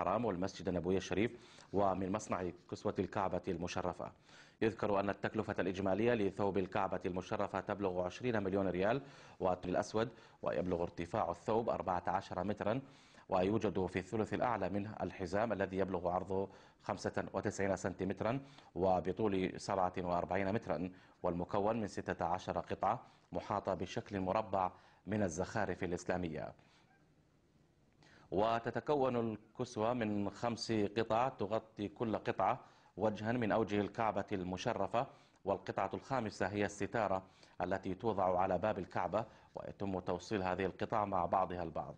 الحرام والمسجد النبوي الشريف ومن مصنع كسوة الكعبة المشرفة يذكر أن التكلفة الإجمالية لثوب الكعبة المشرفة تبلغ 20 مليون ريال والأسود ويبلغ ارتفاع الثوب 14 مترا ويوجد في الثلث الأعلى منه الحزام الذي يبلغ عرضه 95 سنتيمترا وبطول 47 مترا والمكون من 16 قطعة محاطة بشكل مربع من الزخارف الإسلامية وتتكون الكسوة من خمس قطع تغطي كل قطعة وجها من أوجه الكعبة المشرفة والقطعة الخامسة هي الستارة التي توضع على باب الكعبة ويتم توصيل هذه القطع مع بعضها البعض